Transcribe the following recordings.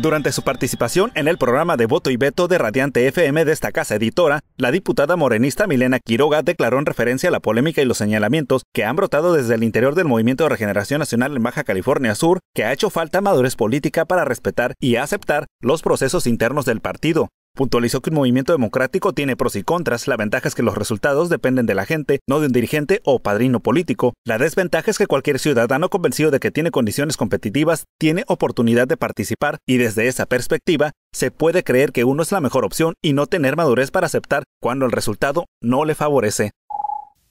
Durante su participación en el programa de Voto y Veto de Radiante FM de esta casa editora, la diputada morenista Milena Quiroga declaró en referencia a la polémica y los señalamientos que han brotado desde el interior del Movimiento de Regeneración Nacional en Baja California Sur que ha hecho falta madurez política para respetar y aceptar los procesos internos del partido. Puntualizó que un movimiento democrático tiene pros y contras, la ventaja es que los resultados dependen de la gente, no de un dirigente o padrino político, la desventaja es que cualquier ciudadano convencido de que tiene condiciones competitivas tiene oportunidad de participar y desde esa perspectiva se puede creer que uno es la mejor opción y no tener madurez para aceptar cuando el resultado no le favorece.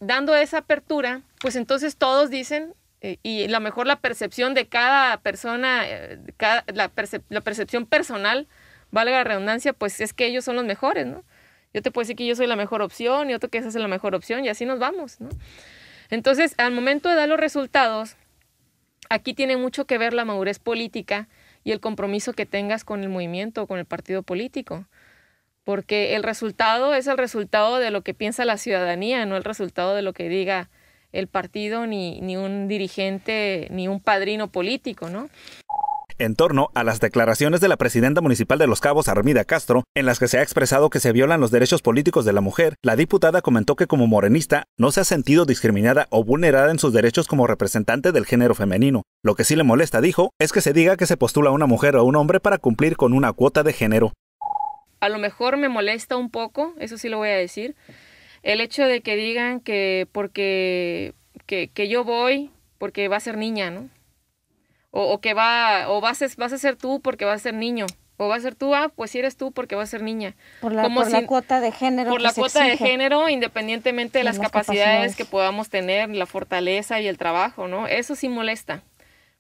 Dando esa apertura, pues entonces todos dicen eh, y a lo mejor la percepción de cada persona, eh, la, percepción personal valga la redundancia, pues es que ellos son los mejores, ¿no? Yo te puedo decir que yo soy la mejor opción y otro que esa es la mejor opción y así nos vamos, ¿no? Entonces, al momento de dar los resultados, aquí tiene mucho que ver la madurez política y el compromiso que tengas con el movimiento o con el partido político. Porque el resultado es el resultado de lo que piensa la ciudadanía, no el resultado de lo que diga el partido, ni, ni un dirigente, ni un padrino político, ¿no? en torno a las declaraciones de la presidenta municipal de Los Cabos, Armida Castro, en las que se ha expresado que se violan los derechos políticos de la mujer, la diputada comentó que como morenista no se ha sentido discriminada o vulnerada en sus derechos como representante del género femenino. Lo que sí le molesta, dijo, es que se diga que se postula una mujer o un hombre para cumplir con una cuota de género. A lo mejor me molesta un poco, eso sí lo voy a decir, el hecho de que digan que porque que yo voy, porque va a ser niña, ¿no? O, que va, o vas a, vas a ser tú porque vas a ser niño. O vas a ser tú, ah, pues si eres tú porque vas a ser niña. Por la, cuota de género. Por la cuota de género, independientemente de las, capacidades, capacidades, que podamos tener, la fortaleza y el trabajo, ¿no? Eso sí molesta,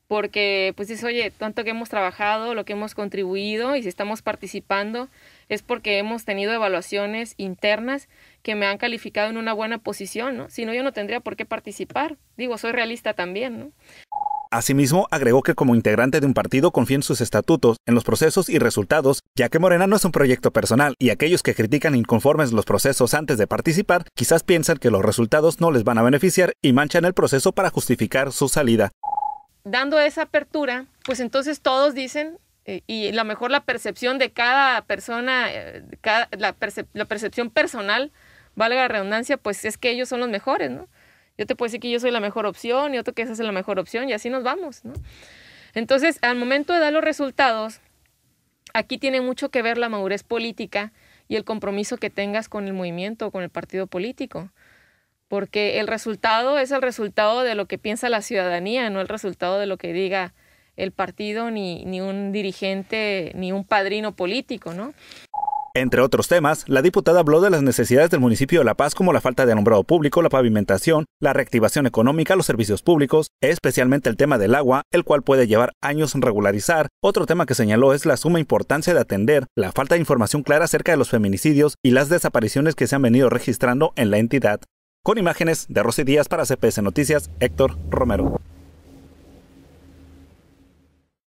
porque pues dices, oye, tanto que hemos trabajado, lo que hemos contribuido y si estamos participando, es porque hemos tenido evaluaciones internas que me han calificado en una buena posición, ¿no? Si no, yo no tendría por qué participar. Digo, soy realista también, ¿no? Asimismo, agregó que como integrante de un partido confía en sus estatutos, en los procesos y resultados, ya que Morena no es un proyecto personal y aquellos que critican inconformes los procesos antes de participar quizás piensan que los resultados no les van a beneficiar y manchan el proceso para justificar su salida. Dando esa apertura, pues entonces todos dicen, eh, y la mejor la percepción de cada persona, eh, la, la percepción personal, valga la redundancia, pues es que ellos son los mejores, ¿no? Yo te puedo decir que yo soy la mejor opción y otro que esa es la mejor opción y así nos vamos, ¿no? Entonces, al momento de dar los resultados, aquí tiene mucho que ver la madurez política y el compromiso que tengas con el movimiento o con el partido político. Porque el resultado es el resultado de lo que piensa la ciudadanía, no el resultado de lo que diga el partido, ni, ni un dirigente, ni un padrino político, ¿no? Entre otros temas, la diputada habló de las necesidades del municipio de La Paz como la falta de alumbrado público, la pavimentación, la reactivación económica, los servicios públicos, especialmente el tema del agua, el cual puede llevar años sin regularizar. Otro tema que señaló es la suma importancia de atender la falta de información clara acerca de los feminicidios y las desapariciones que se han venido registrando en la entidad. Con imágenes de Rosy Díaz para CPS Noticias, Héctor Romero.